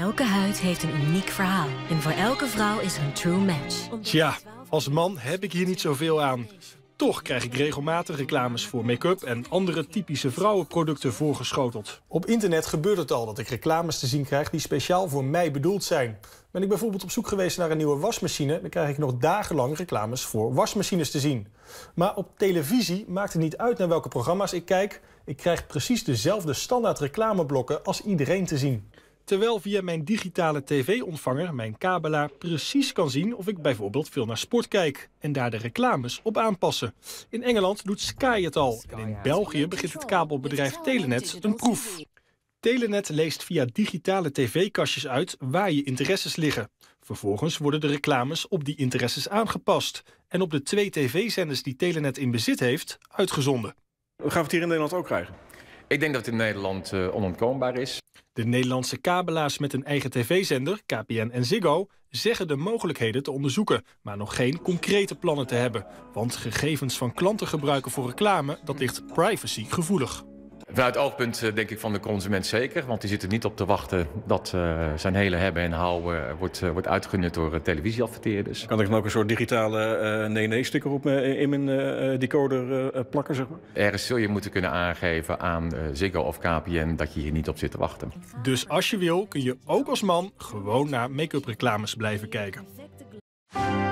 Elke huid heeft een uniek verhaal. En voor elke vrouw is er een true match. Tja, als man heb ik hier niet zoveel aan. Toch krijg ik regelmatig reclames voor make-up en andere typische vrouwenproducten voorgeschoteld. Op internet gebeurt het al dat ik reclames te zien krijg die speciaal voor mij bedoeld zijn. Ben ik bijvoorbeeld op zoek geweest naar een nieuwe wasmachine, dan krijg ik nog dagenlang reclames voor wasmachines te zien. Maar op televisie maakt het niet uit naar welke programma's ik kijk. Ik krijg precies dezelfde standaard reclameblokken als iedereen te zien. Terwijl via mijn digitale tv-ontvanger mijn kabelaar precies kan zien of ik bijvoorbeeld veel naar sport kijk en daar de reclames op aanpassen. In Engeland doet Sky het al en in België begint het kabelbedrijf Telenet een proef. Telenet leest via digitale tv-kastjes uit waar je interesses liggen. Vervolgens worden de reclames op die interesses aangepast en op de twee tv-zenders die Telenet in bezit heeft uitgezonden. We Gaan het hier in Nederland ook krijgen? Ik denk dat het in Nederland eh, onontkoombaar is. De Nederlandse kabelaars met een eigen tv-zender, KPN en Ziggo... zeggen de mogelijkheden te onderzoeken, maar nog geen concrete plannen te hebben. Want gegevens van klanten gebruiken voor reclame, dat ligt privacygevoelig. Vanuit het oogpunt eh, denk ik van de consument zeker, want die zit er niet op te wachten dat eh, zijn hele hebben en houden eh, wordt, wordt uitgenut door televisieadverteerders. Kan ik dan ook een soort digitale nee-nee-sticker op in mijn decoder plakken? Zeg maar? Ergens zul je moeten kunnen aangeven aan Ziggo of KPN dat je hier niet op zit te wachten. Dus als je wil kun je ook als man gewoon naar make-up reclames blijven kijken.